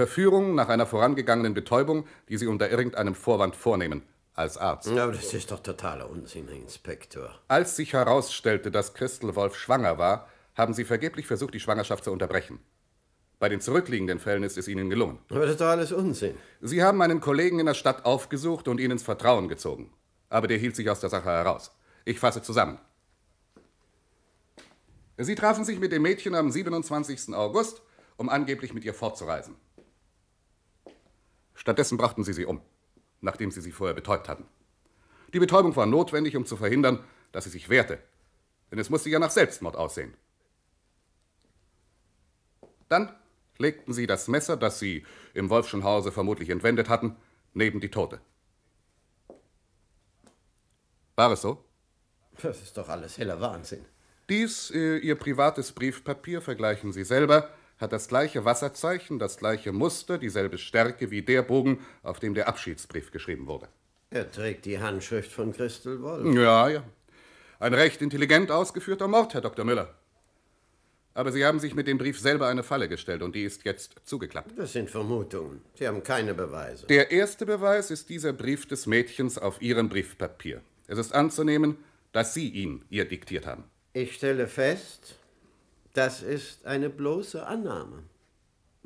Verführung nach einer vorangegangenen Betäubung, die Sie unter irgendeinem Vorwand vornehmen. Als Arzt. Ja, aber das ist doch totaler Unsinn, Herr Inspektor. Als sich herausstellte, dass Christel Wolf schwanger war, haben Sie vergeblich versucht, die Schwangerschaft zu unterbrechen. Bei den zurückliegenden Fällen ist es Ihnen gelungen. Aber das ist doch alles Unsinn. Sie haben einen Kollegen in der Stadt aufgesucht und ihn ins Vertrauen gezogen. Aber der hielt sich aus der Sache heraus. Ich fasse zusammen. Sie trafen sich mit dem Mädchen am 27. August, um angeblich mit ihr fortzureisen. Stattdessen brachten sie sie um, nachdem sie sie vorher betäubt hatten. Die Betäubung war notwendig, um zu verhindern, dass sie sich wehrte. Denn es musste ja nach Selbstmord aussehen. Dann legten sie das Messer, das sie im Wolfschen Hause vermutlich entwendet hatten, neben die Tote. War es so? Das ist doch alles heller Wahnsinn. Dies, äh, Ihr privates Briefpapier, vergleichen Sie selber hat das gleiche Wasserzeichen, das gleiche Muster, dieselbe Stärke wie der Bogen, auf dem der Abschiedsbrief geschrieben wurde. Er trägt die Handschrift von Christel Wolf. Ja, ja. Ein recht intelligent ausgeführter Mord, Herr Dr. Müller. Aber Sie haben sich mit dem Brief selber eine Falle gestellt und die ist jetzt zugeklappt. Das sind Vermutungen. Sie haben keine Beweise. Der erste Beweis ist dieser Brief des Mädchens auf Ihrem Briefpapier. Es ist anzunehmen, dass Sie ihn ihr diktiert haben. Ich stelle fest, das ist eine bloße Annahme.